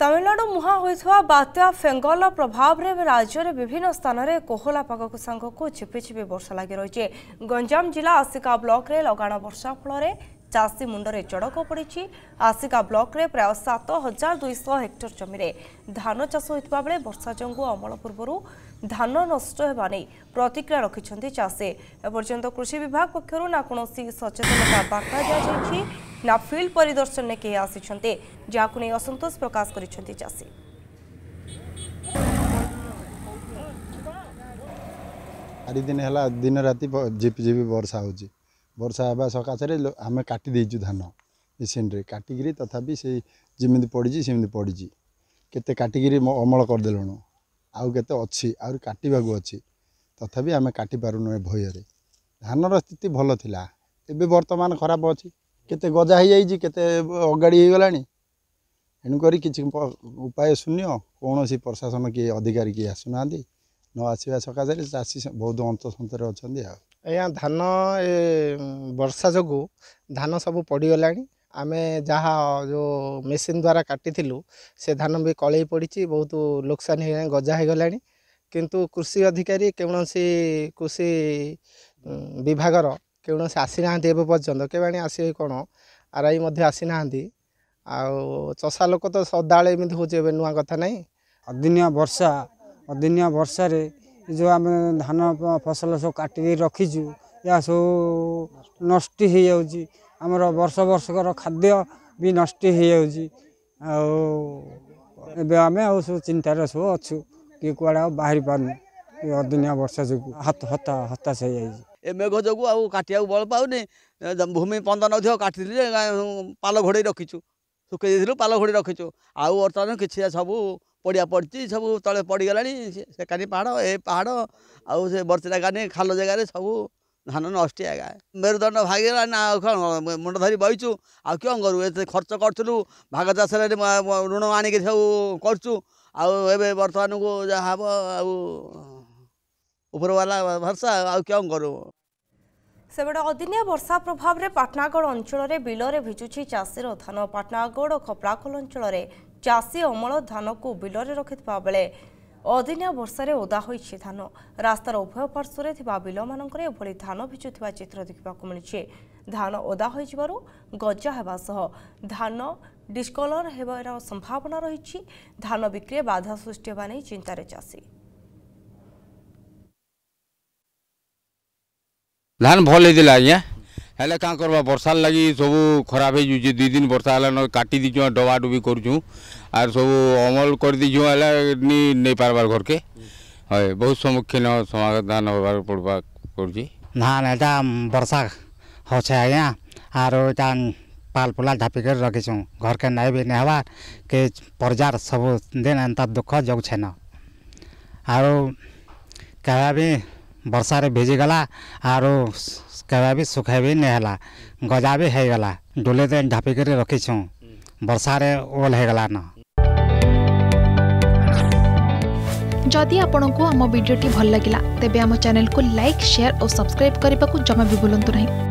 ତାମିଲନାଡୁ ମୁହାଁ ହୋଇଥିବା ବାତ୍ୟା ଫେଙ୍ଗଲ ପ୍ରଭାବରେ ରାଜ୍ୟରେ ବିଭିନ୍ନ ସ୍ଥାନରେ କୋହଲା ପାଗକୁ ସାଙ୍ଗକୁ ଛିପି ଛିପି ବର୍ଷା ଲାଗି ରହିଛି ଗଞ୍ଜାମ ଜିଲ୍ଲା ଆସିକା ବ୍ଲକରେ ଲଗାଣ ବର୍ଷା ଫଳରେ ଚାଷୀ ମୁଣ୍ଡରେ ଚଡ଼କ ପଡ଼ିଛି ଆସିକା ବ୍ଲକରେ ପ୍ରାୟ ସାତ ହଜାର ଦୁଇଶହ ହେକ୍ଟର ଜମିରେ ଧାନ ଚାଷ ହୋଇଥିବା ବେଳେ ବର୍ଷା ଯୋଗୁଁ ଅମଳ ପୂର୍ବରୁ ଧାନ ନଷ୍ଟ ହେବା ନେଇ ପ୍ରତିକ୍ରିୟା ରଖିଛନ୍ତି ଚାଷୀ ଏପର୍ଯ୍ୟନ୍ତ କୃଷି ବିଭାଗ ପକ୍ଷରୁ ନା କୌଣସି ସଚେତନତା ବାର୍ତ୍ତା ଦିଆଯାଇଛି ନା ଫିଲ୍ଡ ପରିଦର୍ଶନରେ କେହି ଆସିଛନ୍ତି ଯାହାକୁ ନେଇ ଅସନ୍ତୋଷ ପ୍ରକାଶ କରିଛନ୍ତି ଚାଷୀ ଚାରିଦିନ ହେଲା ଦିନ ରାତି ଝିପିଝିପି ବର୍ଷା ହେଉଛି ବର୍ଷା ହେବା ସକାଶରେ ଆମେ କାଟି ଦେଇଛୁ ଧାନ ମେସିନ୍ରେ କାଟିକିରି ତଥାପି ସେ ଯେମିତି ପଡ଼ିଛି ସେମିତି ପଡ଼ିଛି କେତେ କାଟିକିରି ଅମଳ କରିଦେଲୁଣୁ ଆଉ କେତେ ଅଛି ଆହୁରି କାଟିବାକୁ ଅଛି ତଥାପି ଆମେ କାଟିପାରୁନୁ ଏ ଭୟରେ ଧାନର ସ୍ଥିତି ଭଲ ଥିଲା ଏବେ ବର୍ତ୍ତମାନ ଖରାପ ଅଛି କେତେ ଗଜା ହେଇଯାଇଛି କେତେ ଅଗାଡ଼ି ହେଇଗଲାଣି ଏଣୁକରି କିଛି ଉପାୟ ଶୂନ୍ୟ କୌଣସି ପ୍ରଶାସନ କିଏ ଅଧିକାରୀ କିଏ ଆସୁନାହାନ୍ତି ନ ଆସିବା ସକାଶେ ଚାଷୀ ବହୁତ ଅନ୍ତଃସନ୍ତରେ ଅଛନ୍ତି ଆଉ ଆଜ୍ଞା ଧାନ ଏ ବର୍ଷା ଯୋଗୁଁ ଧାନ ସବୁ ପଡ଼ିଗଲାଣି ଆମେ ଯାହା ଯେଉଁ ମେସିନ୍ ଦ୍ୱାରା କାଟିଥିଲୁ ସେ ଧାନ ବି କଳେଇ ପଡ଼ିଛି ବହୁତ ଲୋକସାନ ହେଇଗଲାଣି ଗଜା ହେଇଗଲାଣି କିନ୍ତୁ କୃଷି ଅଧିକାରୀ କୌଣସି କୃଷି ବିଭାଗର କୌଣସି ଆସିନାହାନ୍ତି ଏବେ ପର୍ଯ୍ୟନ୍ତ କେଜାଣି ଆସିବେ କ'ଣ ଆର୍ ଆଇ ମଧ୍ୟ ଆସିନାହାନ୍ତି ଆଉ ଚଷା ଲୋକ ତ ସଦାବେଳେ ଏମିତି ହେଉଛି ଏବେ ନୂଆ କଥା ନାହିଁ ଅଦିନିଆ ବର୍ଷା ଅଦିନିଆ ବର୍ଷାରେ ଯେଉଁ ଆମେ ଧାନ ଫସଲ ସବୁ କାଟିକି ରଖିଛୁ ଏହା ସବୁ ନଷ୍ଟ ହୋଇଯାଉଛି ଆମର ବର୍ଷ ବର୍ଷକର ଖାଦ୍ୟ ବି ନଷ୍ଟ ହୋଇଯାଉଛି ଆଉ ଏବେ ଆମେ ଆଉ ସବୁ ଚିନ୍ତାରେ ସବୁ ଅଛୁ କି କୁଆଡ଼େ ଆଉ ବାହାରି ପାରୁନୁ କି ଅଦିନିଆ ବର୍ଷା ଯୋଗୁଁ ହାତ ହତା ହତାଶ ହୋଇଯାଇଛି ଏ ମେଘ ଯୋଗୁଁ ଆଉ କାଟିବାକୁ ବଳ ପାଉନି ଭୂମି ପନ୍ଦର ଅଧିକ କାଟିଥିଲି ପାଲ ଘୋଡ଼େଇ ରଖିଛୁ ଶୁଖେଇ ଦେଇଥିଲୁ ପାଲ ଘୋଡ଼େଇ ରଖିଛୁ ଆଉ ବର୍ତ୍ତମାନ କିଛି ସବୁ ପଡ଼ିଆ ପଡ଼ିଛି ସବୁ ତଳେ ପଡ଼ିଗଲାଣି ସେ କାନି ପାହାଡ଼ ଏ ପାହାଡ଼ ଆଉ ସେ ବର୍ତ୍ତିଟା କାନି ଖାଲ ଜାଗାରେ ସବୁ ଧାନ ନଷ୍ଟ ଆଗା ମେରୁଦଣ୍ଡ ଭାଗିଗଲା ନା ଆଉ କ'ଣ ମୁଣ୍ଡ ଧରି ବହିଛୁ ଆଉ କ'ଣ କରୁ ଏତେ ଖର୍ଚ୍ଚ କରୁଥିଲୁ ଭାଗ ଚାଷରେ ଋଣ ଆଣିକି ସବୁ କରୁଛୁ ଆଉ ଏବେ ବର୍ତ୍ତମାନକୁ ଯାହା ହେବ ଆଉ ଉପରବାଲା ଭରସା ଆଉ କ'ଣ କରୁ ସେପଟେ ଅଦିନିଆ ବର୍ଷା ପ୍ରଭାବରେ ପାଟନାଗଡ଼ ଅଞ୍ଚଳରେ ବିଲରେ ଭିଜୁଛି ଚାଷୀର ଧାନ ପାଟନାଗଡ଼ ଓ ଖପ୍ରାଖୋଲ ଅଞ୍ଚଳରେ ଚାଷୀ ଅମଳ ଧାନକୁ ବିଲରେ ରଖିଥିବା ବେଳେ ଅଦିନିଆ ବର୍ଷାରେ ଓଦା ହୋଇଛି ଧାନ ରାସ୍ତାର ଉଭୟ ପାର୍ଶ୍ୱରେ ଥିବା ବିଲମାନଙ୍କରେ ଏଭଳି ଧାନ ଭିଜୁଥିବା ଚିତ୍ର ଦେଖିବାକୁ ମିଳିଛି ଧାନ ଓଦା ହୋଇଯିବାରୁ ଗଜା ହେବା ସହ ଧାନ ଡିସ୍କଲର ହେବାର ସମ୍ଭାବନା ରହିଛି ଧାନ ବିକ୍ରିରେ ବାଧା ସୃଷ୍ଟି ହେବା ନେଇ ଚିନ୍ତାରେ ଚାଷୀ ଧାନ ଭଲ ହେଇଥିଲା ଆଜ୍ଞା ହେଲେ କାଁ କର୍ବା ବର୍ଷାର୍ ଲାଗି ସବୁ ଖରାପ ହେଇଯାଉଛେ ଦୁଇ ଦିନ ବର୍ଷା ହେଲାନ କାଟି ଦେଇଛୁଁ ଡବା ଡୁବି କରୁଛୁଁ ଆର୍ ସବୁ ଅମଲ କରିଦେଇଛୁଁ ହେଲେ ନି ନେଇ ପାର୍ବାର୍ ଘରକେ ହଏ ବହୁତ ସମ୍ମୁଖୀନ ସମାଧାନ ହେବାର ପଡ଼୍ବା କରୁଛି ନା ଏଇଟା ବର୍ଷା ହଉଛେ ଆଜ୍ଞା ଆରୁ ଏଇଟା ପାଲ ପୁଲା କରି ରଖିଛୁଁ ଘର୍କେ ନାଇଁ ବି ନେଇ ହେବାର୍ କି ସବୁ ସବୁଦିନ ଏନ୍ତା ଦୁଃଖ ଯାଉଛେନ ଆରୁ କେବେ ବି ବର୍ଷାରେ ଭିଜିଗଲା ଆରୁ କେବେ ବି ଶୁଖାଇ ବି ନାଇଁ ହେଲା ଗଜା ବି ହେଇଗଲା ଡୁଲେତେ ଢାପିକରି ରଖିଛୁଁ ବର୍ଷାରେ ଓଲ୍ ହେଇଗଲାନ ଯଦି ଆପଣଙ୍କୁ ଆମ ଭିଡ଼ିଓଟି ଭଲ ଲାଗିଲା ତେବେ ଆମ ଚ୍ୟାନେଲକୁ ଲାଇକ୍ ସେୟାର ଓ ସବସ୍କ୍ରାଇବ୍ କରିବାକୁ ଜମା ବି ଭୁଲନ୍ତୁ ନାହିଁ